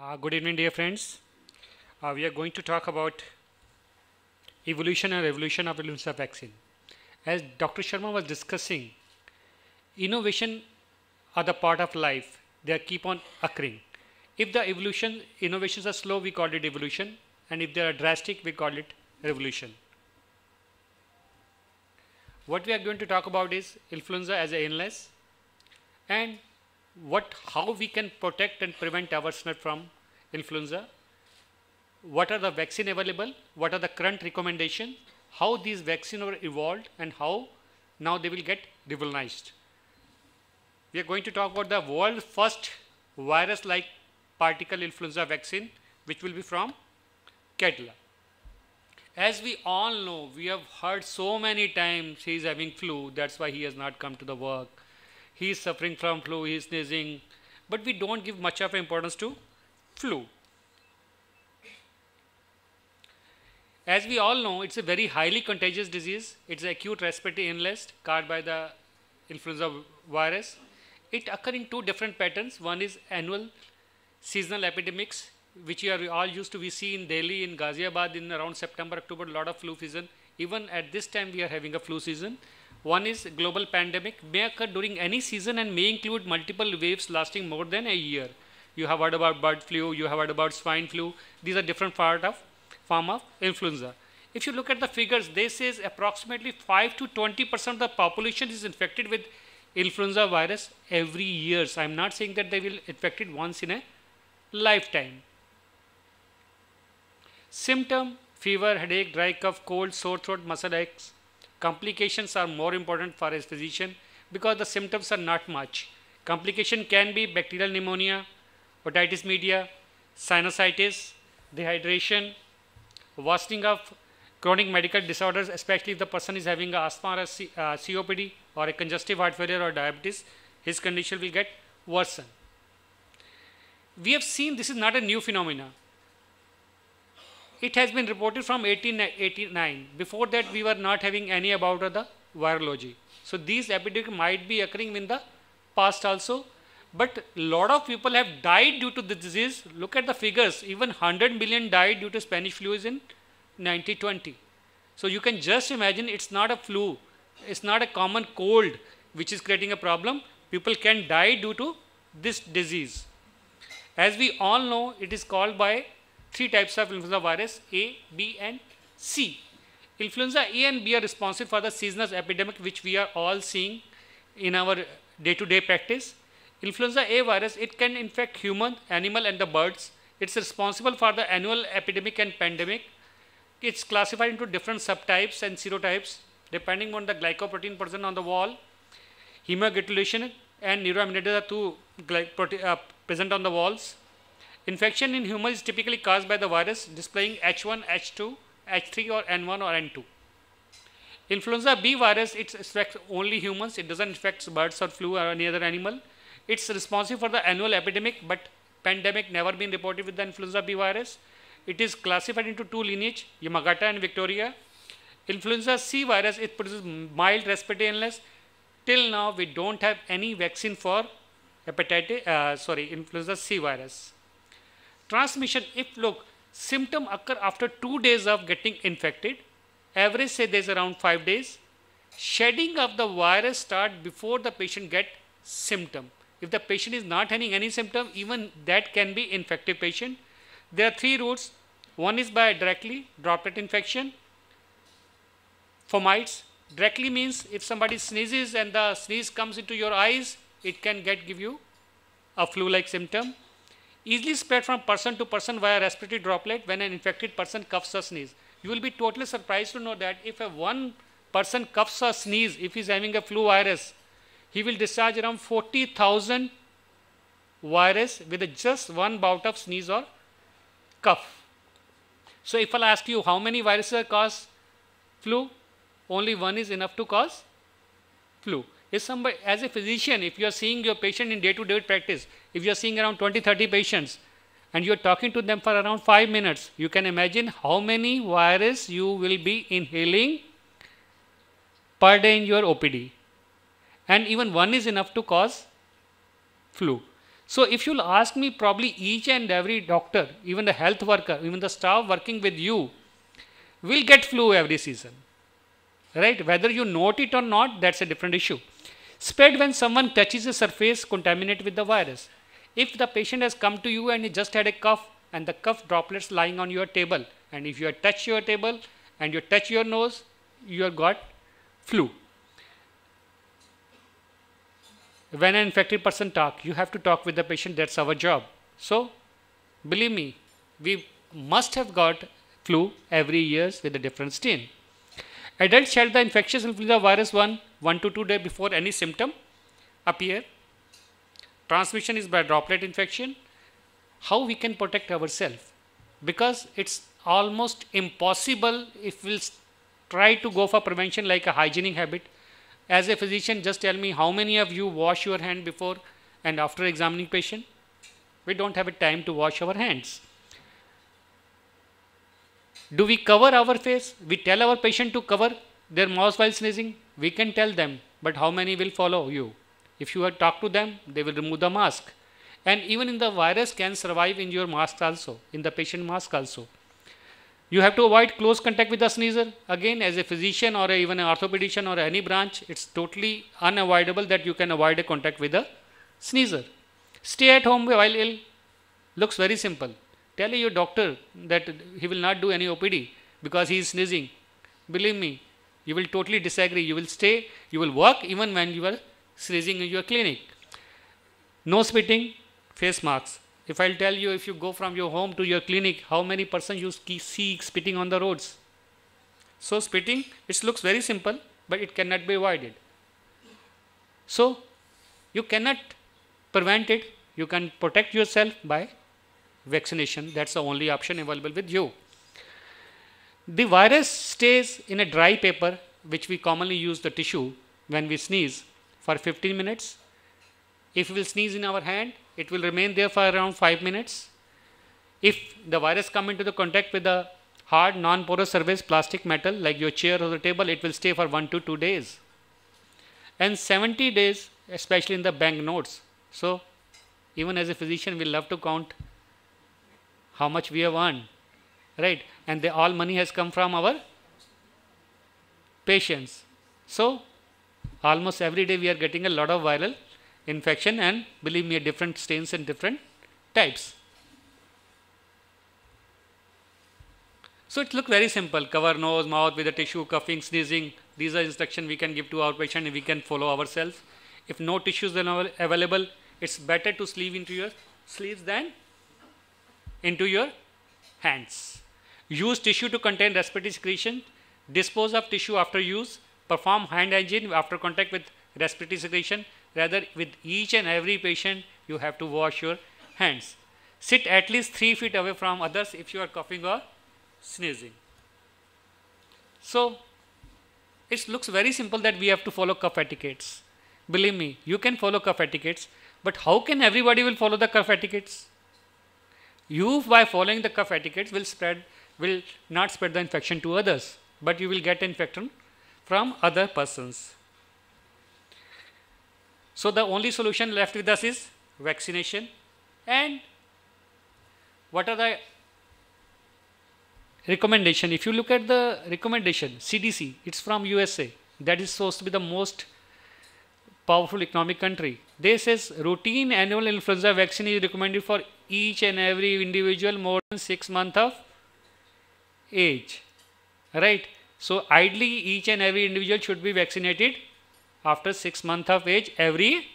Uh, good evening dear friends. Uh, we are going to talk about evolution and revolution of influenza vaccine. As Dr. Sharma was discussing, innovation are the part of life. They keep on occurring. If the evolution innovations are slow, we call it evolution. And if they are drastic, we call it revolution. What we are going to talk about is influenza as an illness and what how we can protect and prevent ourselves from influenza, what are the vaccine available, what are the current recommendation, how these vaccine were evolved and how now they will get revolutionized. We are going to talk about the world first virus-like particle influenza vaccine which will be from Kerala. As we all know, we have heard so many times he is having flu, that's why he has not come to the work. He is suffering from flu, he is sneezing, but we don't give much of importance to flu. As we all know, it's a very highly contagious disease. It's an acute respiratory illness caused by the influenza virus. It occurs in two different patterns. One is annual seasonal epidemics, which we are all used to. We see in Delhi, in Ghaziabad, in around September, October, a lot of flu season. Even at this time, we are having a flu season. One is global pandemic may occur during any season and may include multiple waves lasting more than a year you have heard about bird flu, you have heard about swine flu. These are different part of form of influenza. If you look at the figures, they is approximately 5 to 20% of the population is infected with influenza virus every year. So I'm not saying that they will infect it once in a lifetime. Symptom, fever, headache, dry cough, cold, sore throat, muscle aches. Complications are more important for a physician because the symptoms are not much. Complication can be bacterial pneumonia, otitis media, sinusitis, dehydration, worsening of chronic medical disorders, especially if the person is having asthma or uh, COPD or a congestive heart failure or diabetes, his condition will get worsen. We have seen this is not a new phenomena. It has been reported from 1889. Before that, we were not having any about the virology. So these epidemic might be occurring in the past also but a lot of people have died due to the disease. Look at the figures. Even 100 million died due to Spanish flu is in 1920. So you can just imagine it's not a flu. It's not a common cold which is creating a problem. People can die due to this disease. As we all know, it is called by three types of influenza virus, A, B and C. Influenza A and B are responsible for the seasonal epidemic which we are all seeing in our day-to-day -day practice. Influenza A virus, it can infect human, animal and the birds. It's responsible for the annual epidemic and pandemic. It's classified into different subtypes and serotypes depending on the glycoprotein present on the wall. hemagglutination, and neuraminidase are two uh, present on the walls. Infection in humans is typically caused by the virus displaying H1, H2, H3 or N1 or N2. Influenza B virus, it affects only humans. It doesn't affect birds or flu or any other animal. It's responsive for the annual epidemic, but pandemic never been reported with the influenza B virus. It is classified into two lineage, Yamagata and Victoria. Influenza C virus, it produces mild respiratory illness. Till now, we don't have any vaccine for hepatitis, uh, sorry, influenza C virus. Transmission, if look, symptom occur after two days of getting infected. Average say there's around five days. Shedding of the virus start before the patient get symptom. If the patient is not having any symptom, even that can be infective patient. There are three routes. One is by directly droplet infection. Fomites directly means if somebody sneezes and the sneeze comes into your eyes, it can get give you a flu-like symptom. Easily spread from person to person via respiratory droplet when an infected person coughs or sneezes. You will be totally surprised to know that if a one person coughs or sneezes, if he's having a flu virus, he will discharge around 40,000 virus with just one bout of sneeze or cough. So if i ask you how many viruses cause flu, only one is enough to cause flu. If somebody, as a physician, if you are seeing your patient in day-to-day -day practice, if you are seeing around 20, 30 patients, and you are talking to them for around 5 minutes, you can imagine how many virus you will be inhaling per day in your OPD and even one is enough to cause flu. So if you'll ask me probably each and every doctor, even the health worker, even the staff working with you will get flu every season. Right? Whether you note it or not, that's a different issue. Spread when someone touches a surface contaminated with the virus. If the patient has come to you and he just had a cough and the cough droplets lying on your table and if you touch your table and you touch your nose, you have got flu when an infected person talk you have to talk with the patient that's our job so believe me we must have got flu every years with a different strain adults shed the infectious influenza virus 1 1 to 2 day before any symptom appear transmission is by droplet infection how we can protect ourselves because it's almost impossible if we'll try to go for prevention like a hygienic habit as a physician, just tell me how many of you wash your hand before and after examining patient? We don't have a time to wash our hands. Do we cover our face? We tell our patient to cover their mouth while sneezing. We can tell them, but how many will follow you? If you talk to them, they will remove the mask. And even in the virus can survive in your mask also, in the patient mask also. You have to avoid close contact with the sneezer. Again, as a physician or a, even an orthopedician or any branch, it's totally unavoidable that you can avoid a contact with a sneezer. Stay at home while ill. Looks very simple. Tell your doctor that he will not do any OPD because he is sneezing. Believe me, you will totally disagree. You will stay, you will work even when you are sneezing in your clinic. No spitting, face masks. If I'll tell you, if you go from your home to your clinic, how many persons you see spitting on the roads? So spitting, it looks very simple, but it cannot be avoided. So you cannot prevent it. You can protect yourself by vaccination. That's the only option available with you. The virus stays in a dry paper, which we commonly use the tissue when we sneeze for 15 minutes if we will sneeze in our hand, it will remain there for around 5 minutes. If the virus come into the contact with the hard non-porous surface plastic metal like your chair or the table, it will stay for 1 to 2 days. And 70 days, especially in the bank notes. So even as a physician, we love to count how much we have earned, right? And the, all money has come from our patients. So almost every day we are getting a lot of viral infection and believe me different stains and different types. So it looks very simple cover nose, mouth with a tissue, coughing, sneezing. These are instructions we can give to our patient and we can follow ourselves. If no tissues are available, it's better to sleeve into your sleeves than into your hands. Use tissue to contain respiratory secretion. Dispose of tissue after use. Perform hand hygiene after contact with respiratory secretion. Rather, with each and every patient, you have to wash your hands. Sit at least 3 feet away from others if you are coughing or sneezing. So, it looks very simple that we have to follow cough etiquettes. Believe me, you can follow cough etiquettes, but how can everybody will follow the cough etiquettes? You, by following the cough etiquettes, will spread, will not spread the infection to others, but you will get infection from other persons. So, the only solution left with us is vaccination and what are the recommendation if you look at the recommendation cdc it's from usa that is supposed to be the most powerful economic country they says routine annual influenza vaccine is recommended for each and every individual more than 6 month of age right so ideally each and every individual should be vaccinated after 6 months of age every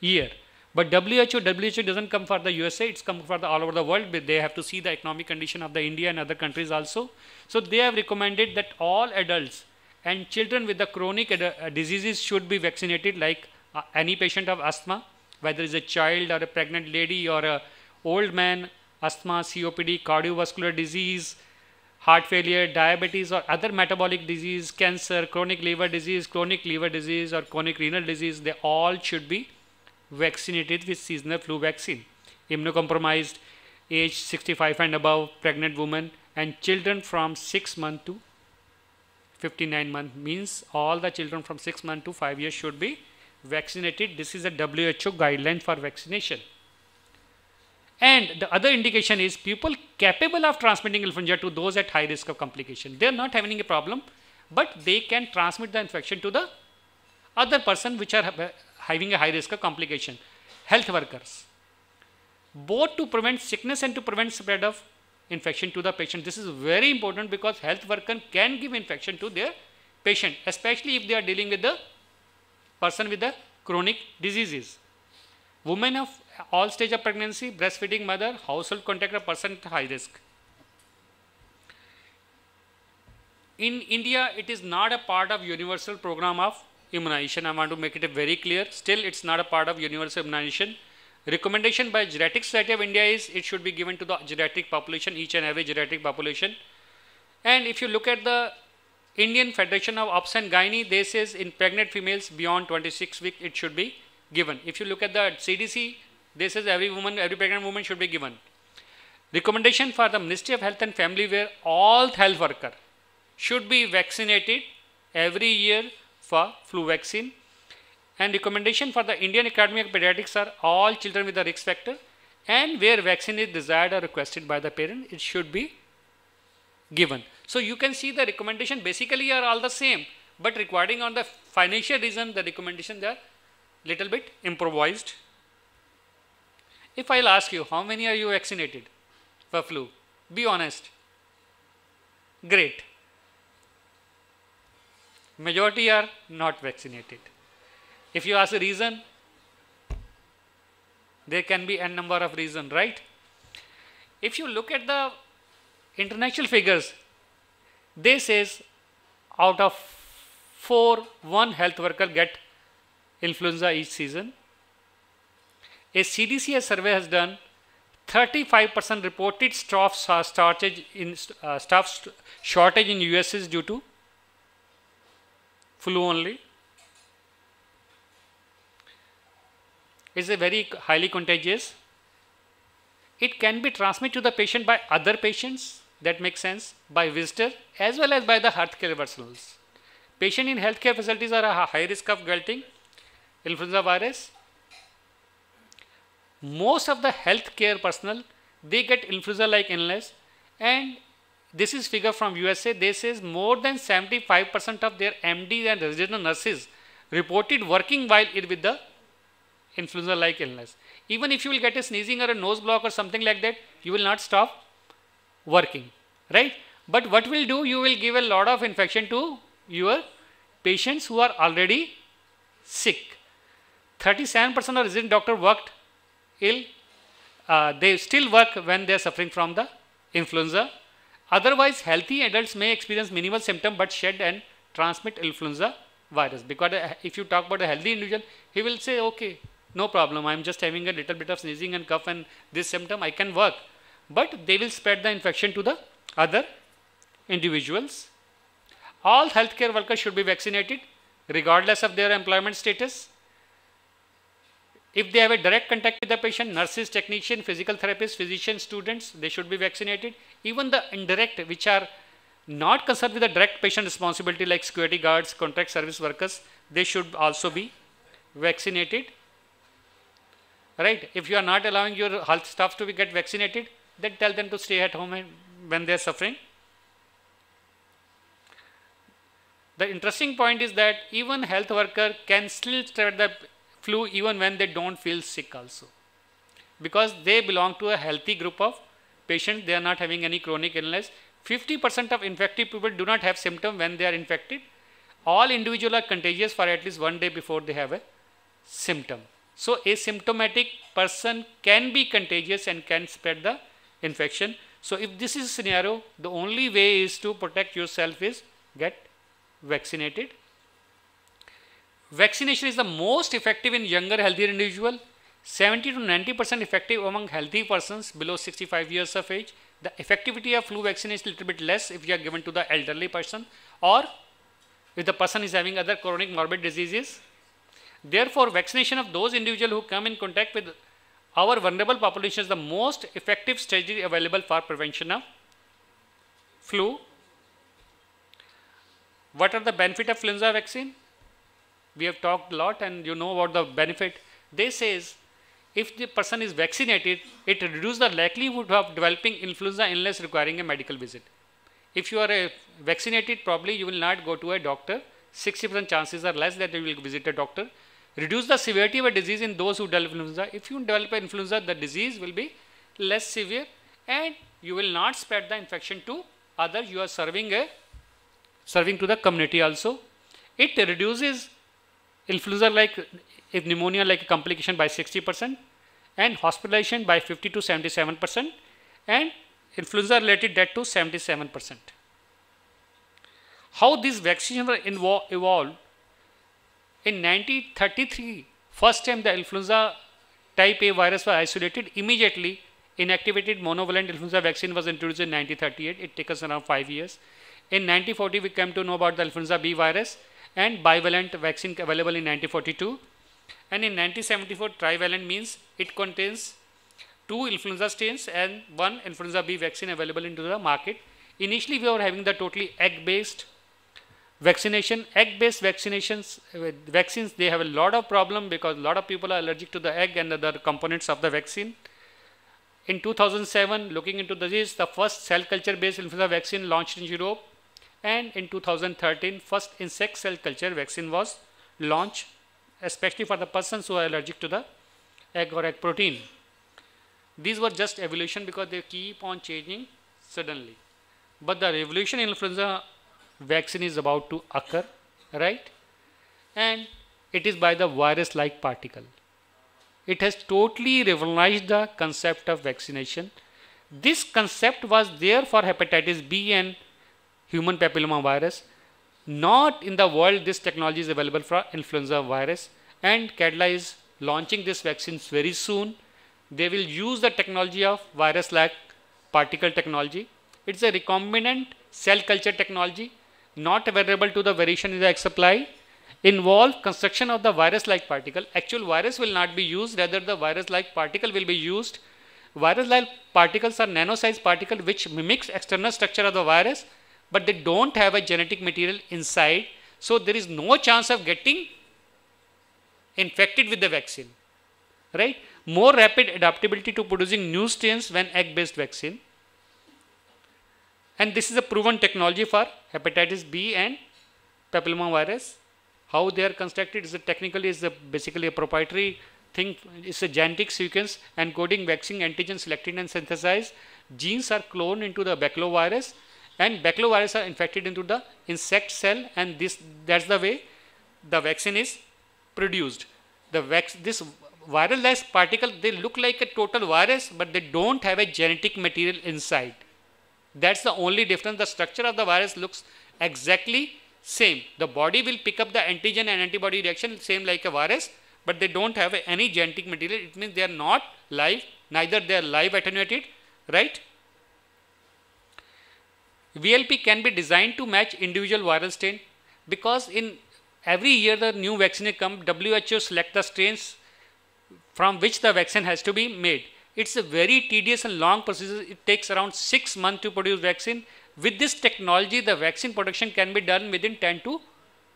year. But WHO, WHO doesn't come for the USA, it's come for the all over the world. But they have to see the economic condition of the India and other countries also. So they have recommended that all adults and children with the chronic uh, diseases should be vaccinated like uh, any patient of asthma, whether it's a child or a pregnant lady or a old man, asthma, COPD, cardiovascular disease, heart failure, diabetes or other metabolic disease, cancer, chronic liver disease, chronic liver disease or chronic renal disease, they all should be vaccinated with seasonal flu vaccine. Immunocompromised, age 65 and above, pregnant women and children from 6 month to 59 month means all the children from 6 month to 5 years should be vaccinated. This is a WHO guideline for vaccination. And the other indication is people capable of transmitting influenza to those at high risk of complication. They are not having a problem, but they can transmit the infection to the other person which are having a high risk of complication. Health workers. Both to prevent sickness and to prevent spread of infection to the patient. This is very important because health worker can give infection to their patient, especially if they are dealing with the person with the chronic diseases. Women of all stage of pregnancy, breastfeeding mother, household contact a person at high risk. In India, it is not a part of universal program of immunization. I want to make it very clear. Still, it's not a part of universal immunization. Recommendation by Geriatric Society of India is it should be given to the geriatric population, each and every geriatric population. And if you look at the Indian Federation of Obs and Gynae, they says in pregnant females beyond 26 weeks, it should be given. If you look at the CDC this is every woman, every pregnant woman should be given. Recommendation for the Ministry of Health and Family where all health worker should be vaccinated every year for flu vaccine. And recommendation for the Indian Academy of Pediatrics are all children with a risk factor and where vaccine is desired or requested by the parent, it should be given. So you can see the recommendation basically are all the same, but regarding on the financial reason, the recommendation they are little bit improvised. If I'll ask you, how many are you vaccinated for flu? Be honest. Great. Majority are not vaccinated. If you ask a reason, there can be n number of reasons, right? If you look at the international figures, they says out of four, one health worker get influenza each season a CDCA survey has done 35% reported staff shortage in uh, staff shortage in US is due to flu only is a very highly contagious it can be transmitted to the patient by other patients that makes sense by visitor as well as by the healthcare personnel patient in healthcare facilities are a high risk of getting influenza virus most of the healthcare personnel they get influenza like illness and this is figure from USA they says more than 75% of their MDs and resident nurses reported working while with the influenza like illness even if you will get a sneezing or a nose block or something like that you will not stop working right but what will do you will give a lot of infection to your patients who are already sick 37% of resident doctor worked ill, uh, they still work when they are suffering from the influenza. Otherwise, healthy adults may experience minimal symptom but shed and transmit influenza virus. Because uh, if you talk about a healthy individual, he will say, okay, no problem, I am just having a little bit of sneezing and cough and this symptom, I can work. But they will spread the infection to the other individuals. All healthcare workers should be vaccinated regardless of their employment status. If they have a direct contact with the patient, nurses, technician, physical therapists, physicians, students, they should be vaccinated. Even the indirect, which are not concerned with the direct patient responsibility like security guards, contract service workers, they should also be vaccinated. Right? If you are not allowing your health staff to get vaccinated, then tell them to stay at home when they are suffering. The interesting point is that even health worker can still spread the flu even when they don't feel sick also because they belong to a healthy group of patients they are not having any chronic illness 50% of infected people do not have symptom when they are infected all individuals are contagious for at least one day before they have a symptom so asymptomatic person can be contagious and can spread the infection so if this is scenario the only way is to protect yourself is get vaccinated Vaccination is the most effective in younger healthier individual. 70 to 90% effective among healthy persons below 65 years of age. The effectivity of flu vaccine is a little bit less if you are given to the elderly person or if the person is having other chronic morbid diseases. Therefore, vaccination of those individuals who come in contact with our vulnerable population is the most effective strategy available for prevention of flu. What are the benefit of influenza vaccine? we have talked a lot and you know about the benefit they says if the person is vaccinated it reduces the likelihood of developing influenza unless requiring a medical visit if you are vaccinated probably you will not go to a doctor 60% chances are less that you will visit a doctor reduce the severity of a disease in those who develop influenza if you develop influenza the disease will be less severe and you will not spread the infection to others you are serving a serving to the community also it reduces influenza like pneumonia like complication by 60% and hospitalization by 50 to 77% and influenza related death to 77%. How these vaccines were evolved in 1933 first time the influenza type A virus were isolated immediately inactivated monovalent influenza vaccine was introduced in 1938 it took us around 5 years in 1940 we came to know about the influenza B virus and bivalent vaccine available in 1942 and in 1974 trivalent means it contains two influenza strains and one influenza B vaccine available into the market. Initially we were having the totally egg based vaccination egg based vaccinations uh, vaccines they have a lot of problem because a lot of people are allergic to the egg and other components of the vaccine in 2007 looking into the disease, the first cell culture based influenza vaccine launched in europe and in 2013 first insect cell culture vaccine was launched especially for the persons who are allergic to the egg or egg protein. These were just evolution because they keep on changing suddenly. But the revolution in influenza vaccine is about to occur, right? And it is by the virus-like particle. It has totally revolutionized the concept of vaccination. This concept was there for hepatitis B and human papilloma virus. Not in the world this technology is available for influenza virus and Kerala is launching this vaccines very soon. They will use the technology of virus like particle technology. It's a recombinant cell culture technology not available to the variation in the X supply involve construction of the virus-like particle. Actual virus will not be used, rather the virus-like particle will be used. Virus-like particles are nano-sized particles which mimics external structure of the virus but they don't have a genetic material inside. So there is no chance of getting infected with the vaccine, right? More rapid adaptability to producing new strains when egg-based vaccine. And this is a proven technology for hepatitis B and papillomavirus. How they are constructed is a technically is a basically a proprietary thing. It's a genetic sequence encoding vaccine antigen selected and synthesized. Genes are cloned into the baculovirus and baculovirus are infected into the insect cell and this that's the way the vaccine is produced the vac- this viral particle they look like a total virus but they don't have a genetic material inside that's the only difference the structure of the virus looks exactly same the body will pick up the antigen and antibody reaction same like a virus but they don't have any genetic material it means they are not live neither they are live attenuated right VLP can be designed to match individual viral strain because in every year the new vaccine comes. WHO select the strains from which the vaccine has to be made. It's a very tedious and long process. It takes around six months to produce vaccine. With this technology, the vaccine production can be done within 10 to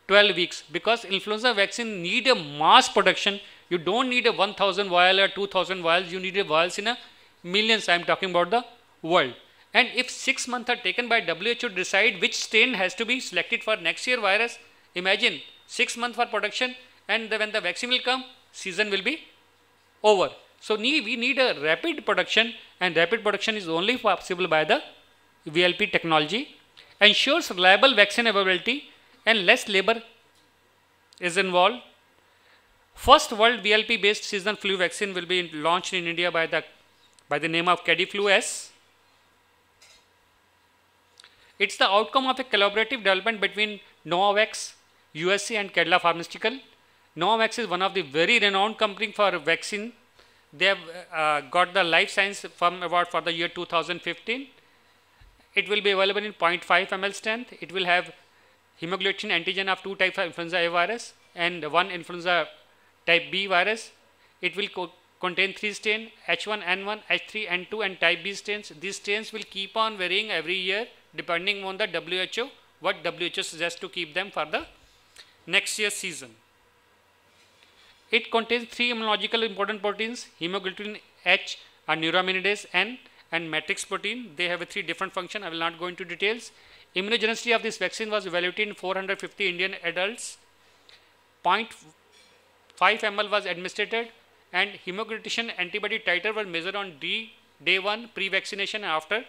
12 weeks because influenza vaccine need a mass production. You don't need a 1000 vial or 2000 vials. You need a vials in a millions. I'm talking about the world. And if six months are taken by WHO to decide which strain has to be selected for next year virus, imagine six months for production and the, when the vaccine will come, season will be over. So we need a rapid production and rapid production is only possible by the VLP technology. Ensures reliable vaccine availability and less labor is involved. First world VLP based seasonal flu vaccine will be launched in India by the by the name of Cadiflu S it's the outcome of a collaborative development between Novavax, USC and Kerala Pharmaceutical. Novavax is one of the very renowned company for vaccine. They have uh, got the Life Science Firm Award for the year 2015. It will be available in 0.5 ml strength. It will have hemagglutinin antigen of two types of influenza A virus and one influenza type B virus. It will co contain three strains H1N1, H3N2 and type B strains. These strains will keep on varying every year depending on the WHO, what WHO suggests to keep them for the next year's season. It contains three immunological important proteins, hemoglobin and neuraminidase N, and matrix protein. They have a three different function. I will not go into details. Immunogenicity of this vaccine was evaluated in 450 Indian adults. 0.5 ml was administered and hemagglutinin antibody titer were measured on D, day 1 pre-vaccination after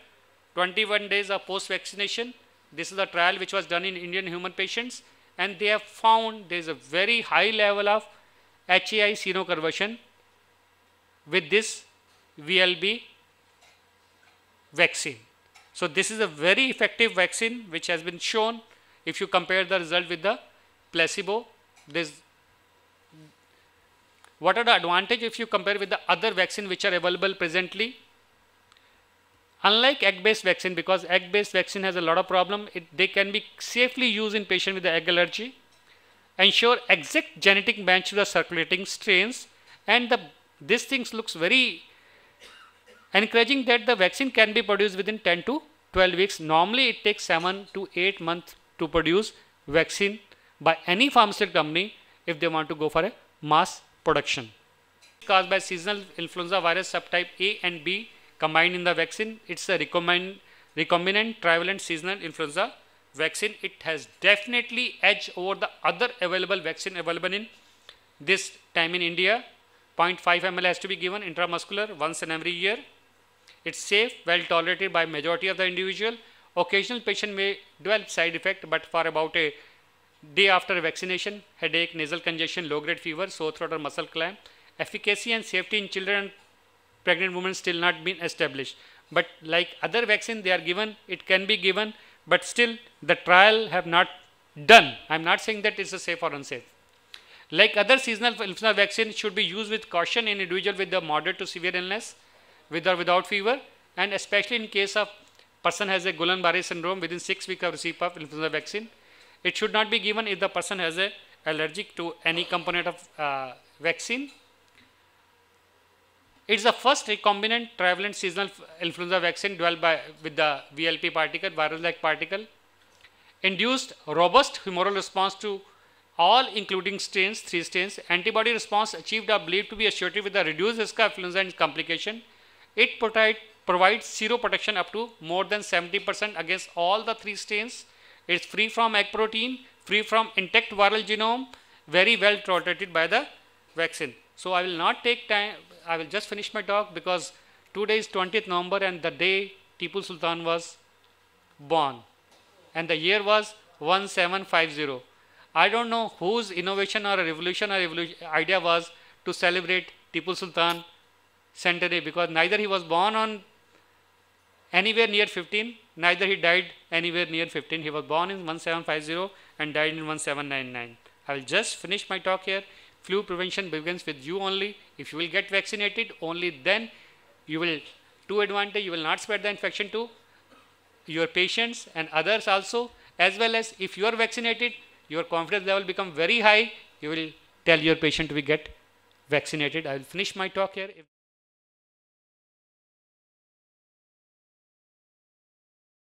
21 days of post-vaccination. This is a trial which was done in Indian human patients and they have found there is a very high level of HAI seroconversion. With this VLB vaccine. So this is a very effective vaccine which has been shown if you compare the result with the placebo. This, what are the advantage if you compare with the other vaccine which are available presently? Unlike egg-based vaccine, because egg-based vaccine has a lot of problem, it, they can be safely used in patients with egg allergy, ensure exact genetic match to the circulating strains, and the, these things looks very encouraging that the vaccine can be produced within 10 to 12 weeks. Normally, it takes 7 to 8 months to produce vaccine by any pharmaceutical company if they want to go for a mass production. Caused by seasonal influenza virus subtype A and B combined in the vaccine. It's a recombinant, trivalent seasonal influenza vaccine. It has definitely edge over the other available vaccine available in this time in India. 0.5 ml has to be given intramuscular once in every year. It's safe, well tolerated by majority of the individual. Occasional patient may develop side effect, but for about a day after vaccination, headache, nasal congestion, low-grade fever, sore throat or muscle clamp. Efficacy and safety in children pregnant women still not been established. But like other vaccine, they are given, it can be given, but still the trial have not done. I'm not saying that it's a safe or unsafe. Like other seasonal influenza vaccine should be used with caution in individual with the moderate to severe illness, with or without fever, and especially in case of person has a Guillain-Barré syndrome within six weeks of receipt of influenza vaccine. It should not be given if the person has a allergic to any component of uh, vaccine it is the first recombinant trivalent seasonal influenza vaccine developed by, with the VLP particle, viral-like particle, induced robust humoral response to all including strains, three strains. Antibody response achieved are believed to be associated with the reduced risk of influenza and complication. It provides zero protection up to more than 70% against all the three strains. It's free from egg protein, free from intact viral genome, very well tolerated by the vaccine. So I will not take time I will just finish my talk because today is 20th November and the day Tipu Sultan was born. And the year was 1750. I don't know whose innovation or revolution or idea was to celebrate Tipu Sultan centenary because neither he was born on anywhere near 15, neither he died anywhere near 15. He was born in 1750 and died in 1799. I will just finish my talk here flu prevention begins with you only. If you will get vaccinated, only then you will do advantage, you will not spread the infection to your patients and others also, as well as if you are vaccinated, your confidence level become very high, you will tell your patient we get vaccinated. I will finish my talk here.